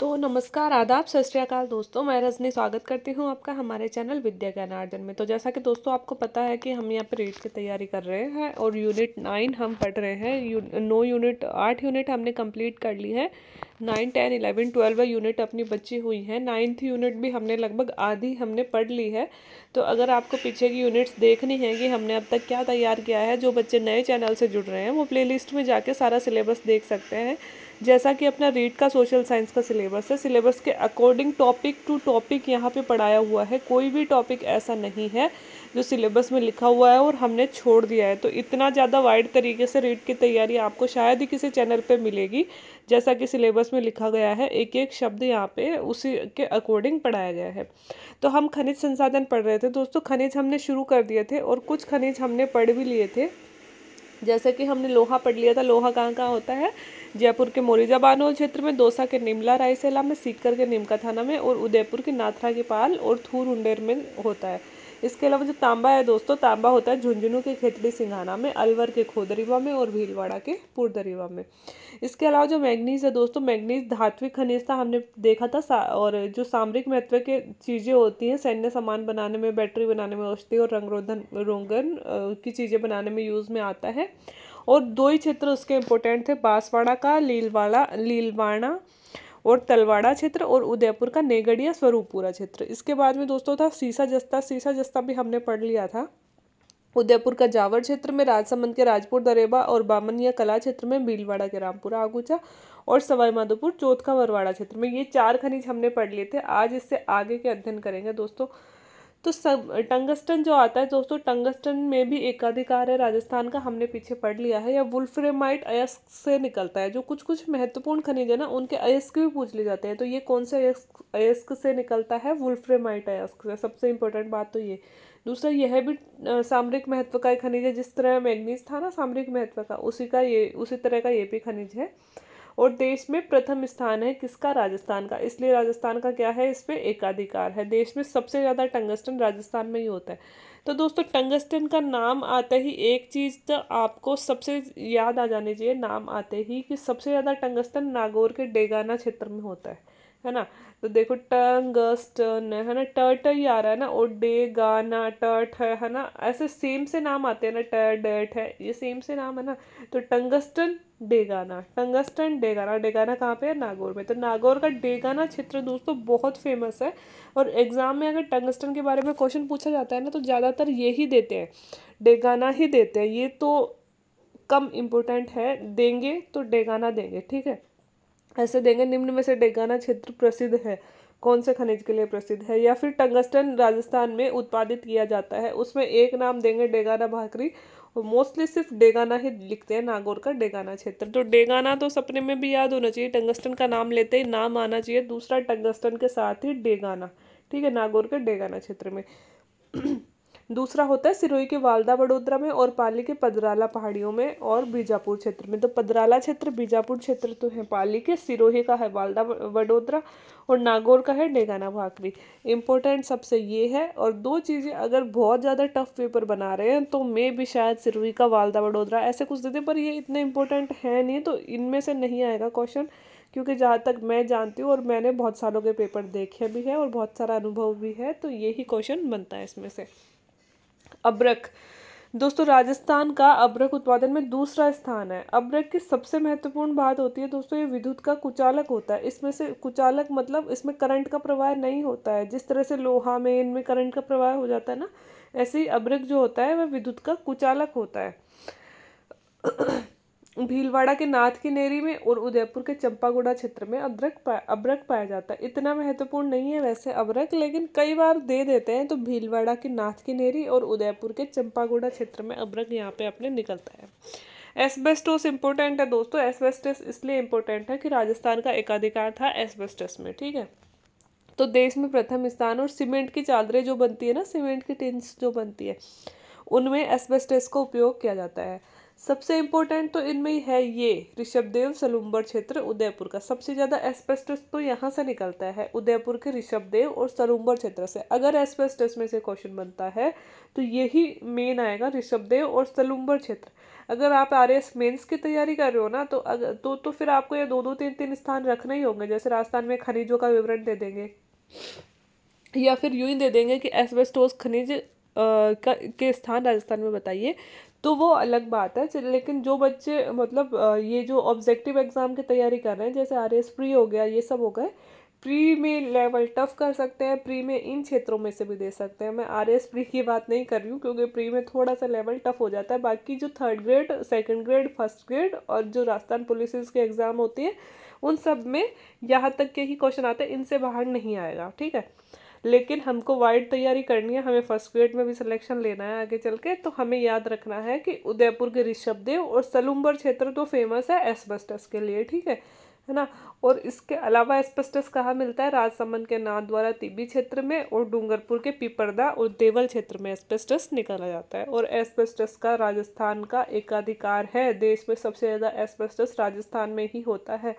तो नमस्कार आदाब सत श्रीकाल दोस्तों मैं रजनी स्वागत करती हूँ आपका हमारे चैनल विद्या ज्ञानार्जन में तो जैसा कि दोस्तों आपको पता है कि हम यहाँ पर रेट की तैयारी कर रहे हैं और यूनिट नाइन हम पढ़ रहे हैं यू, नो यूनिट आठ यूनिट हमने कंप्लीट कर ली है nine ten eleven twelve unit अपनी बची हुई है नाइन्थ यूनिट भी हमने लगभग आधी हमने पढ़ ली है तो अगर आपको पीछे की यूनिट्स देखनी है कि हमने अब तक क्या तैयार किया है जो बच्चे नए चैनल से जुड़ रहे हैं वो प्लेलिस्ट में जाके सारा सिलेबस देख सकते हैं जैसा कि अपना रीड का सोशल साइंस का सिलेबस है सिलेबस के अकॉर्डिंग टॉपिक टू टॉपिक यहाँ पे पढ़ाया हुआ है कोई भी टॉपिक ऐसा नहीं है जो सिलेबस में लिखा हुआ है और हमने छोड़ दिया है तो इतना ज़्यादा वाइड तरीके से रीड की तैयारी आपको शायद ही किसी चैनल पर मिलेगी जैसा कि सिलेबस में लिखा गया है एक एक शब्द यहाँ पे उसी के अकॉर्डिंग पढ़ाया गया है तो हम खनिज संसाधन पढ़ रहे थे दोस्तों खनिज हमने शुरू कर दिए थे और कुछ खनिज हमने पढ़ भी लिए थे जैसे कि हमने लोहा पढ़ लिया था लोहा कहाँ कहाँ होता है जयपुर के मोरिजा बानोल क्षेत्र में दोसा के निमला रायसेला में सीकर के निमका थाना में और उदयपुर के नाथरा के पाल और थूर उंडेर में होता है इसके अलावा जो तांबा है दोस्तों तांबा होता है झुंझुनू के खेतड़ी सिंघाना में अलवर के खोदरीवा में और भीलवाड़ा के पुरदरीवा में इसके अलावा जो मैग्नीज है दोस्तों मैग्नीज धात्विक खनिज था हमने देखा था और जो सामरिक महत्व के चीज़ें होती हैं सैन्य सामान बनाने में बैटरी बनाने में औषधि और रंगरोधन रोंगन की चीज़ें बनाने में यूज़ में आता है और दो ही क्षेत्र उसके इम्पोर्टेंट थे बांसवाड़ा का लीलवाड़ा लीलवाड़ा और तलवाड़ा क्षेत्र और उदयपुर का नेगड़िया स्वरूपपुरा क्षेत्र इसके बाद में दोस्तों था सीसा जस्ता सीसा जस्ता भी हमने पढ़ लिया था उदयपुर का जावर क्षेत्र में राजसमंद के राजपुर दरेबा और बामनिया कला क्षेत्र में भीलवाड़ा के रामपुरा आगुचा और सवाईमाधोपुर चौथ का वरवाड़ा क्षेत्र में ये चार खनिज हमने पढ़ लिए थे आज इससे आगे के अध्ययन करेंगे दोस्तों तो सब टंगस्टन जो आता है दोस्तों टंगस्टन में भी एकाधिकार है राजस्थान का हमने पीछे पढ़ लिया है या वुल्फ्रेमाइट अयस्क से निकलता है जो कुछ कुछ महत्वपूर्ण खनिज है ना उनके अयस्क भी पूछ ले जाते हैं तो ये कौन से अयस्क अयस्क से निकलता है वुल्फ्रेमाइट अयस्क से सबसे इंपॉर्टेंट बात तो ये दूसरा यह भी सामरिक महत्व का खनिज है जिस तरह मैग्नीज था ना सामरिक महत्व का उसी का ये उसी तरह का ये भी खनिज है और देश में प्रथम स्थान है किसका राजस्थान का इसलिए राजस्थान का क्या है इस पर एकाधिकार है देश में सबसे ज़्यादा टंगस्टन राजस्थान में ही होता है तो दोस्तों टंगस्टन का नाम आते ही एक चीज़ तो आपको सबसे याद आ जानी चाहिए नाम आते ही कि सबसे ज़्यादा टंगस्टन नागौर के डेगाना क्षेत्र में होता है है ना तो देखो टंग स्टन है ना टर्ट ही आ रहा है ना ओडे गाना टर्ट है है ना ऐसे सेम से नाम आते हैं ना टर डर्ट है ये सेम से नाम है ना तो टंगस्टन डेगाना टंगस्टन डेगाना डेगाना कहाँ पे है नागौर में तो नागौर का डेगाना क्षेत्र दोस्तों बहुत फेमस है और एग्ज़ाम में अगर टंगस्टन के बारे में क्वेश्चन पूछा जाता है ना तो ज़्यादातर ये ही देते हैं डेगाना ही देते हैं ये तो कम इम्पोर्टेंट है देंगे तो डेगाना देंगे ठीक है ऐसे देंगे निम्न में से डेगाना क्षेत्र प्रसिद्ध है कौन से खनिज के लिए प्रसिद्ध है या फिर टंगस्टन राजस्थान में उत्पादित किया जाता है उसमें एक नाम देंगे डेगाना भाकरी और मोस्टली सिर्फ डेगाना ही लिखते हैं नागौर का डेगाना क्षेत्र तो डेगाना तो सपने में भी याद होना चाहिए टंगस्टन का नाम लेते ही नाम आना चाहिए दूसरा टंगस्टन के साथ ही डेगाना ठीक है नागौर के डेगाना क्षेत्र में दूसरा होता है सिरोही के वालदा वडोदरा में और पाली के पदराला पहाड़ियों में और बीजापुर क्षेत्र में तो पदराला क्षेत्र बीजापुर क्षेत्र तो है पाली के सिरोही का है वालदा वडोदरा और नागौर का है डेगाना भाकरी इम्पोर्टेंट सबसे ये है और दो चीज़ें अगर बहुत ज़्यादा टफ पेपर बना रहे हैं तो मे भी शायद सिरोही का वालदा वडोदरा ऐसे कुछ देते पर ये इतने इम्पोर्टेंट है नहीं तो इनमें से नहीं आएगा क्वेश्चन क्योंकि जहाँ तक मैं जानती हूँ और मैंने बहुत सालों के पेपर देखे भी हैं और बहुत सारा अनुभव भी है तो यही क्वेश्चन बनता है इसमें से अब्रक दोस्तों राजस्थान का अब्रक उत्पादन में दूसरा स्थान है अब्रक की सबसे महत्वपूर्ण बात होती है दोस्तों ये विद्युत का कुचालक होता है इसमें से कुचालक मतलब इसमें करंट का प्रवाह नहीं होता है जिस तरह से लोहा में इनमें करंट का प्रवाह हो जाता है ना ऐसे ही अब्रक जो होता है वह विद्युत का कुचालक होता है भीलवाड़ा के नाथ की नेरी में और उदयपुर के चंपागुड़ा क्षेत्र में अदरक पा, अब्रक पाया जाता है इतना महत्वपूर्ण नहीं है वैसे अबरक लेकिन कई बार दे देते हैं तो भीलवाड़ा के नाथ की नेरी और उदयपुर के चंपागुड़ा क्षेत्र में अब्रक यहाँ पे अपने निकलता है एसबेस्टोस इंपोर्टेंट है दोस्तों एसबेस्टस इसलिए इंपोर्टेंट है कि राजस्थान का एकाधिकार था एसबेस्टस में ठीक है तो देश में प्रथम स्थान और सीमेंट की चादरें जो बनती है ना सीमेंट की टिन्स जो बनती है उनमें एसबेस्टस का उपयोग किया जाता है सबसे इम्पोर्टेंट तो इनमें है ये ऋषभदेव सलुम्बर क्षेत्र उदयपुर का सबसे ज़्यादा एस्पेस्टस तो यहाँ से निकलता है उदयपुर के ऋषभदेव और सलुम्बर क्षेत्र से अगर एस्पेस्टस में से क्वेश्चन बनता है तो यही मेन आएगा ऋषभदेव और सलुम्बर क्षेत्र अगर आप आर एस मेन्स की तैयारी कर रहे हो ना तो अगर तो तो फिर आपको ये दो दो तीन तीन स्थान रखना ही होंगे जैसे राजस्थान में खनिजों का विवरण दे देंगे या फिर यूं ही दे देंगे कि एस्बेस्टोस खनिज का, के स्थान राजस्थान में बताइए तो वो अलग बात है लेकिन जो बच्चे मतलब ये जो ऑब्जेक्टिव एग्ज़ाम की तैयारी कर रहे हैं जैसे आर एस प्री हो गया ये सब हो गए प्री में लेवल टफ कर सकते हैं प्री में इन क्षेत्रों में से भी दे सकते हैं मैं आर एस प्री की बात नहीं कर रही हूँ क्योंकि प्री में थोड़ा सा लेवल टफ हो जाता है बाकी जो third grade second grade first grade और जो राजस्थान पुलिस के एग्ज़ाम होती है उन सब में यहाँ तक के ही क्वेश्चन आते हैं इनसे बाहर नहीं आएगा ठीक है लेकिन हमको वाइड तैयारी करनी है हमें फर्स्ट ग्रेड में भी सिलेक्शन लेना है आगे चल के तो हमें याद रखना है कि उदयपुर के ऋषभ देव और सलूम्बर क्षेत्र तो फेमस है एसबस्टस के लिए ठीक है है ना और इसके अलावा एस्पेस्टस कहाँ मिलता है राजसमंद के द्वारा तिब्बी क्षेत्र में और डूंगरपुर के पिपरदा और देवल क्षेत्र में एस्पेस्टस निकाला जाता है और एस्पेस्टस का राजस्थान का एकाधिकार है देश में सबसे ज़्यादा एस्पेस्टस राजस्थान में ही होता है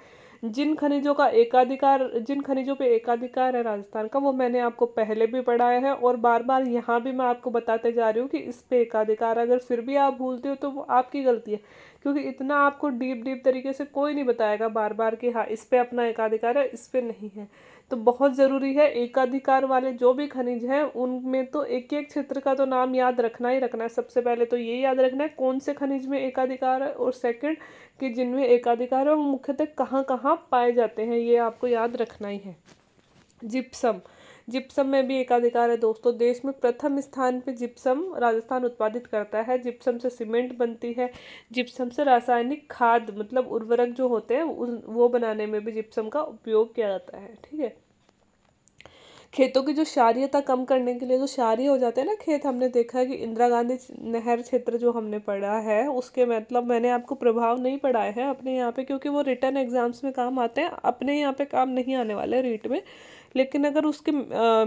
जिन खनिजों का एकाधिकार जिन खनिजों पे एकाधिकार है राजस्थान का वो मैंने आपको पहले भी पढ़ाया है और बार बार यहाँ भी मैं आपको बताते जा रही हूँ कि इस पे एकाधिकार अगर फिर भी आप भूलते हो तो वो आपकी गलती है क्योंकि इतना आपको डीप डीप तरीके से कोई नहीं बताएगा बार बार कि हाँ इस पर अपना एकाधिकार है इस पर नहीं है तो बहुत ज़रूरी है एकाधिकार वाले जो भी खनिज हैं उनमें तो एक एक क्षेत्र का तो नाम याद रखना ही रखना है सबसे पहले तो ये याद रखना है कौन से खनिज में एकाधिकार है और सेकंड कि जिनमें एकाधिकार है वो मुख्यतः कहाँ कहाँ पाए जाते हैं ये आपको याद रखना ही है जिप्सम जिप्सम में भी एकाधिकार है दोस्तों देश में प्रथम स्थान पर जिप्सम राजस्थान उत्पादित करता है जिप्सम से सीमेंट बनती है जिप्सम से रासायनिक खाद मतलब उर्वरक जो होते हैं वो बनाने में भी जिप्सम का उपयोग किया जाता है ठीक है खेतों की जो क्षारीयता कम करने के लिए जो क्षारीय हो जाते हैं ना खेत हमने देखा है कि इंदिरा गांधी नहर क्षेत्र जो हमने पढ़ा है उसके मतलब मैंने आपको प्रभाव नहीं पढ़ाए हैं अपने यहाँ पे क्योंकि वो रिटर्न एग्जाम्स में काम आते हैं अपने यहाँ पे काम नहीं आने वाले रीट में लेकिन अगर उसके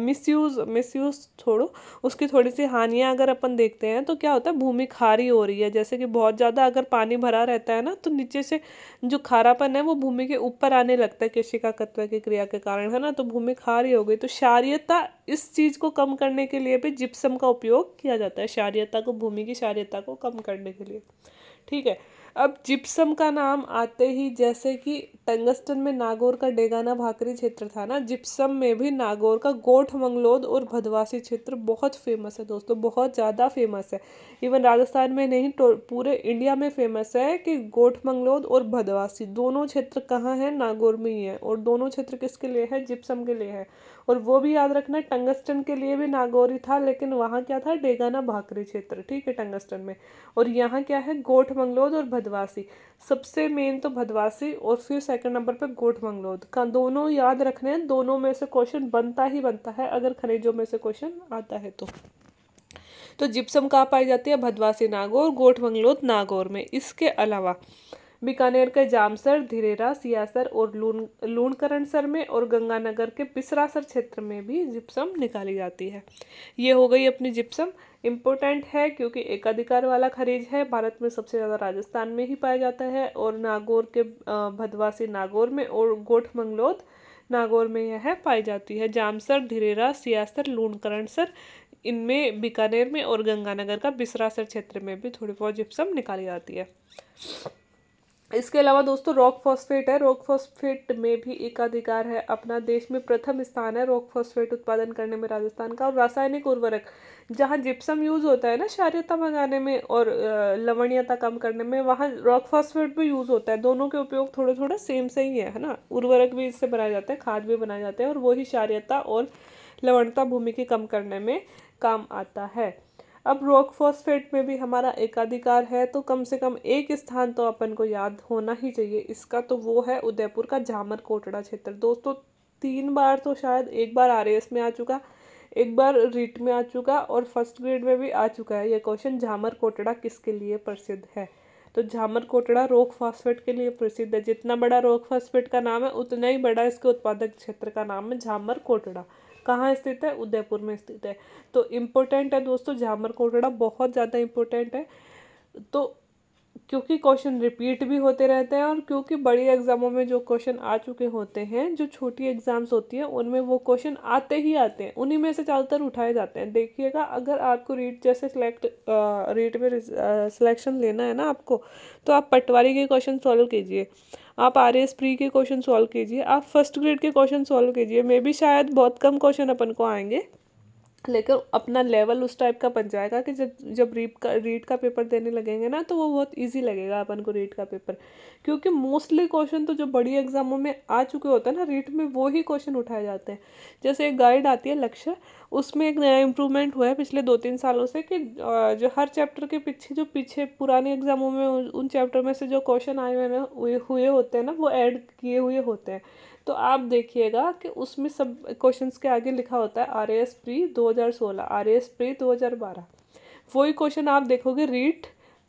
मिसयूज़ मिसयूज़ छोड़ो उसकी थोड़ी सी हानियाँ अगर अपन देखते हैं तो क्या होता है भूमि खारी हो रही है जैसे कि बहुत ज़्यादा अगर पानी भरा रहता है ना तो नीचे से जो खारापन है वो भूमि के ऊपर आने लगता है केशिका तत्व की क्रिया के कारण है ना तो भूमि खारी हो गई तो क्षारियता इस चीज़ को कम करने के लिए भी जिप्सम का उपयोग किया जाता है क्षारियता को भूमि की क्षारियता को कम करने के लिए ठीक है अब जिप्सम का नाम आते ही जैसे कि टंगस्टन में नागौर का डेगाना भाकरी क्षेत्र था ना जिप्सम में भी नागौर का गोठ मंगलोद और भदवासी क्षेत्र बहुत फेमस है दोस्तों बहुत ज़्यादा फेमस है इवन राजस्थान में नहीं तो पूरे इंडिया में फेमस है कि गोठ मंगलोद और भदवासी दोनों क्षेत्र कहाँ हैं नागौर में ही है और दोनों क्षेत्र किसके लिए है जिप्सम के लिए है और वो भी याद रखना टंगस्टन के लिए भी नागौरी था लेकिन वहाँ क्या था डेगाना भाकरी क्षेत्र ठीक है टंगस्टन में और यहाँ क्या है गोठ मंगलोद और भदवासी सबसे मेन तो भदवासी और फिर सेकंड नंबर पे गोठ मंगलोद का दोनों याद रखने हैं दोनों में से क्वेश्चन बनता ही बनता है अगर खनिजों में से क्वेश्चन आता है तो तो जिप्सम कहाँ पाई जाती है भदवासी नागौर गोठ मंगलोद नागौर में इसके अलावा बीकानेर के जामसर धीरेरा सियासर और लून लूणकरणसर में और गंगानगर के पिसरासर क्षेत्र में भी जिप्सम निकाली जाती है ये हो गई अपनी जिप्सम इम्पोर्टेंट है क्योंकि एकाधिकार वाला खनिज है भारत में सबसे ज़्यादा राजस्थान में ही पाया जाता है और नागौर के भदवासी नागौर में और गोठ मंगलोद नागौर में यह पाई जाती है जामसर धीरेरा सियासर लूणकरणसर इनमें बीकानेर में और गंगानगर का बिसरासर क्षेत्र में भी थोड़ी बहुत जिप्सम निकाली जाती है इसके अलावा दोस्तों रॉक फॉस्फेट है रॉक फॉस्फेट में भी एक अधिकार है अपना देश में प्रथम स्थान है रॉक फॉस्फेट उत्पादन करने में राजस्थान का और रासायनिक उर्वरक जहाँ जिप्सम यूज़ होता है ना क्षारियता मंगाने में और लवणीयता कम करने में वहाँ रॉक फॉस्फेट भी यूज़ होता है दोनों के उपयोग थोड़े थोड़े सेम से ही है है ना उर्वरक भी इससे बनाए जाते हैं खाद भी बनाए जाते हैं और वही क्षारियता और लवणता भूमि की कम करने में काम आता है अब रोक फॉस्फेट में भी हमारा एकाधिकार है तो कम से कम एक स्थान तो अपन को याद होना ही चाहिए इसका तो वो है उदयपुर का झामर कोटड़ा क्षेत्र दोस्तों तीन बार तो शायद एक बार आर में आ चुका एक बार रीट में आ चुका और फर्स्ट ग्रेड में भी आ चुका है ये क्वेश्चन झामर कोटड़ा किसके लिए प्रसिद्ध है तो झामर कोटड़ा रोक फॉस्फेट के लिए प्रसिद्ध है जितना बड़ा रोक फॉस्फेट का नाम है उतना ही बड़ा इसके उत्पादक क्षेत्र का नाम है झामर कोटड़ा कहाँ स्थित है उदयपुर में स्थित है तो इम्पोर्टेंट है दोस्तों झामर कोटड़ा बहुत ज़्यादा इम्पोर्टेंट है तो क्योंकि क्वेश्चन रिपीट भी होते रहते हैं और क्योंकि बड़ी एग्ज़ामों में जो क्वेश्चन आ चुके होते हैं जो छोटी एग्ज़ाम्स होती हैं उनमें वो क्वेश्चन आते ही आते हैं उन्हीं में से ज़्यादातर उठाए जाते हैं देखिएगा अगर आपको रीट जैसे सिलेक्ट रीट में सिलेक्शन लेना है ना आपको तो आप पटवारी के क्वेश्चन सॉल्व कीजिए आप आर एस प्री के क्वेश्चन सॉल्व कीजिए आप फर्स्ट ग्रेड के क्वेश्चन सॉल्व कीजिए मे बी शायद बहुत कम क्वेश्चन अपन को आएंगे लेकिन अपना लेवल उस टाइप का बन जाएगा कि जब जब रीड का रीड का पेपर देने लगेंगे ना तो वो बहुत इजी लगेगा अपन को रीड का पेपर क्योंकि मोस्टली क्वेश्चन तो जो बड़ी एग्जामों में आ चुके होते हैं ना रीट में वो ही क्वेश्चन उठाए जाते हैं जैसे एक गाइड आती है लक्ष्य उसमें एक नया इम्प्रूवमेंट हुआ है पिछले दो तीन सालों से कि जो हर चैप्टर के पीछे जो पीछे पुराने एग्जामों में उन चैप्टर में से जो क्वेश्चन आए हुए हुए हुए होते हैं ना वो ऐड किए हुए होते हैं तो आप देखिएगा कि उसमें सब क्वेश्चन के आगे लिखा होता है आर एस प्री दो हज़ार सोलह आर एस प्री दो हज़ार बारह वही क्वेश्चन आप देखोगे रीट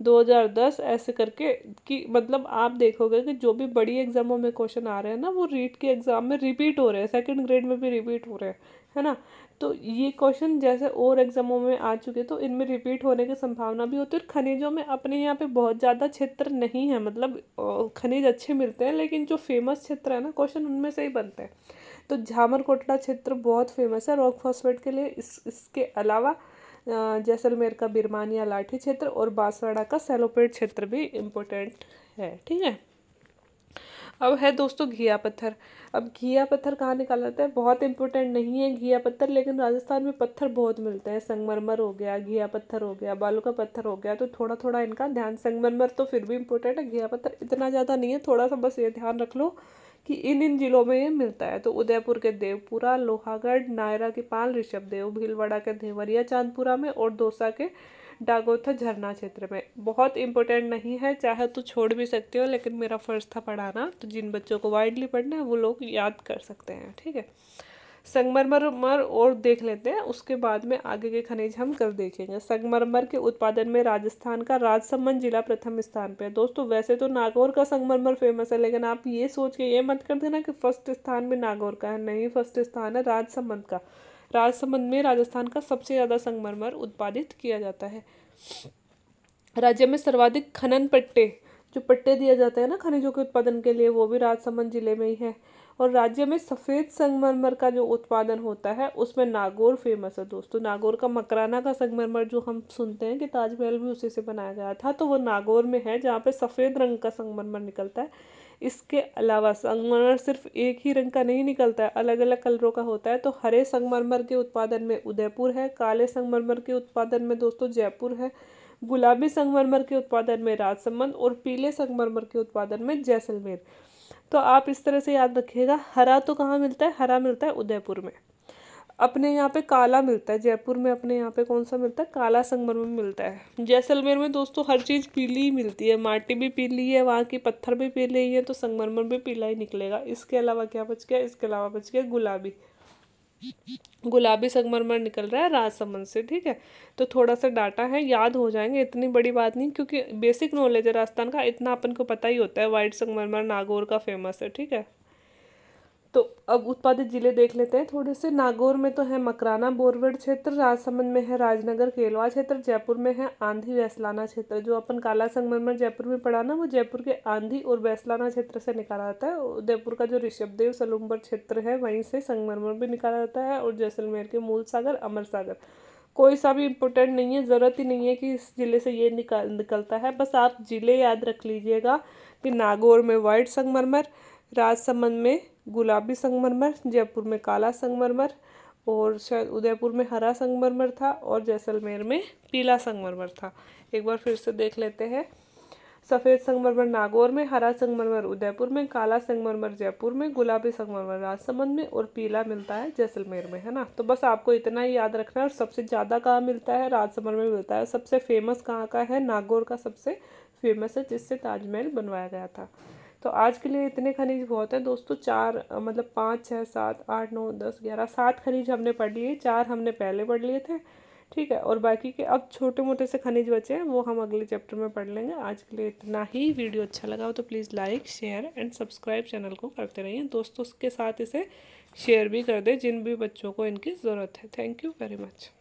2010 ऐसे करके कि मतलब आप देखोगे कि जो भी बड़ी एग्ज़ामों में क्वेश्चन आ रहे हैं ना वो रीट के एग्ज़ाम में रिपीट हो रहे हैं सेकंड ग्रेड में भी रिपीट हो रहे हैं है ना तो ये क्वेश्चन जैसे और एग्ज़ामों में आ चुके तो इनमें रिपीट होने की संभावना भी होती है और खनिजों में अपने यहाँ पे बहुत ज़्यादा क्षेत्र नहीं है मतलब खनिज अच्छे मिलते हैं लेकिन जो फेमस क्षेत्र है ना क्वेश्चन उनमें से ही बनते हैं तो झामर कोटड़ा क्षेत्र बहुत फेमस है रॉक फॉस्फेट के लिए इस इसके अलावा जैसलमेर का बिरमानिया लाठी क्षेत्र और बांसवाड़ा का सेलोपेट क्षेत्र भी इम्पोर्टेंट है ठीक है अब है दोस्तों घिया पत्थर अब घिया पत्थर कहाँ निकाला जाता है बहुत इंपॉर्टेंट नहीं है घिया पत्थर लेकिन राजस्थान में पत्थर बहुत मिलते हैं संगमरमर हो गया घिया पत्थर हो गया बालू का पत्थर हो गया तो थोड़ा थोड़ा इनका ध्यान संगमरमर तो फिर भी इम्पोर्टेंट है घिया पत्थर इतना ज़्यादा नहीं है थोड़ा सा बस ये ध्यान रख लो कि इन इन जिलों में ये मिलता है तो उदयपुर के देवपुरा लोहागढ़ नायरा के पाल ऋषभ देव भीलवाड़ा के देवरिया चांदपुरा में और दौसा के डागोथा झरना क्षेत्र में बहुत इंपॉर्टेंट नहीं है चाहे तो छोड़ भी सकते हो लेकिन मेरा फ़र्ज़ था पढ़ाना तो जिन बच्चों को वाइडली पढ़ना है वो लोग याद कर सकते हैं ठीक है संगमरमर और देख लेते हैं उसके बाद में आगे के खनिज हम कल देखेंगे संगमरमर के उत्पादन में राजस्थान का राजसमंद जिला प्रथम स्थान पे है दोस्तों वैसे तो नागौर का संगमरमर फेमस है लेकिन आप ये सोच के ये मत कर देना कि फर्स्ट स्थान में नागौर का है नहीं फर्स्ट स्थान है राजसमंद का राजसमंद में राजस्थान का सबसे ज़्यादा संगमरमर उत्पादित किया जाता है राज्य में सर्वाधिक खनन पट्टे जो पट्टे दिए जाते हैं ना खनिजों के उत्पादन के लिए वो भी राजसमंद जिले में ही है और राज्य में सफ़ेद संगमरमर का जो उत्पादन होता है उसमें नागौर फेमस है दोस्तों नागौर का मकराना का संगमरमर जो हम सुनते हैं कि ताजमहल भी उसी से बनाया गया था तो वो नागौर में है जहाँ पे सफ़ेद रंग का संगमरमर निकलता है इसके अलावा संगमरमर सिर्फ एक ही रंग का नहीं निकलता है अलग अलग कलरों का होता है तो हरे संगमरमर के उत्पादन में उदयपुर है काले संगमरमर के उत्पादन में दोस्तों जयपुर है गुलाबी संगमरमर के उत्पादन में राजसमंद और पीले संगमरमर के उत्पादन में जैसलमेर तो आप इस तरह से याद रखिएगा हरा तो कहाँ मिलता है हरा मिलता है उदयपुर में अपने यहाँ पे काला मिलता है जयपुर में अपने यहाँ पे कौन सा मिलता है काला संगमरमर मिलता है जैसलमेर में दोस्तों हर चीज़ पीली ही मिलती है माटी भी पीली है वहाँ की पत्थर भी पीले ही है तो संगमरमर भी पीला ही निकलेगा इसके अलावा क्या बच गया इसके अलावा बच गया गुलाबी गुलाबी संगमरमर निकल रहा है राजसमंद से ठीक है तो थोड़ा सा डाटा है याद हो जाएंगे इतनी बड़ी बात नहीं क्योंकि बेसिक नॉलेज है राजस्थान का इतना अपन को पता ही होता है वाइट संगमरमर नागौर का फेमस है ठीक है तो अब उत्पादित ज़िले देख लेते हैं थोड़े से नागौर में तो है मकराना बोरवड़ क्षेत्र राजसमंद में है राजनगर केलवा क्षेत्र जयपुर में है आंधी वैसलाना क्षेत्र जो अपन काला संगमरमर जयपुर में पड़ा ना वो जयपुर के आंधी और वैसलाना क्षेत्र से निकाला जाता है उदयपुर का जो ऋषभदेव सलूम्बर क्षेत्र है वहीं से संगमरमर भी निकाला जाता है और जैसलमेर के मूल सागर अमर सागर कोई सा भी इम्पोर्टेंट नहीं है ज़रूरत ही नहीं है कि इस ज़िले से ये निकल निकलता है बस आप ज़िले याद रख लीजिएगा कि नागौर में वाइट संगमरमर राजसमंद में गुलाबी संगमरमर जयपुर में काला संगमरमर और शायद उदयपुर में हरा संगमरमर था और जैसलमेर में पीला संगमरमर था एक बार फिर से देख लेते हैं सफ़ेद संगमरमर नागौर में हरा संगमरमर उदयपुर में काला संगमरमर जयपुर में गुलाबी संगमरमर राजसमंद में और पीला मिलता है जैसलमेर में है ना तो बस आपको इतना ही याद रखना है और सबसे ज़्यादा कहाँ मिलता है राजसमंद में मिलता है सबसे फेमस कहाँ का है नागौर का सबसे फेमस है जिससे ताजमहल बनवाया गया था तो आज के लिए इतने खनिज बहुत है दोस्तों चार मतलब पाँच छः सात आठ नौ दस ग्यारह सात खनिज हमने पढ़ लिए चार हमने पहले पढ़ लिए थे ठीक है और बाकी के अब छोटे मोटे से खनिज बचे हैं वो हम अगले चैप्टर में पढ़ लेंगे आज के लिए इतना ही वीडियो अच्छा लगा हो तो please like share and subscribe channel को करते रहिए दोस्तों के साथ इसे शेयर भी कर दें जिन भी बच्चों को इनकी ज़रूरत है थैंक यू वेरी मच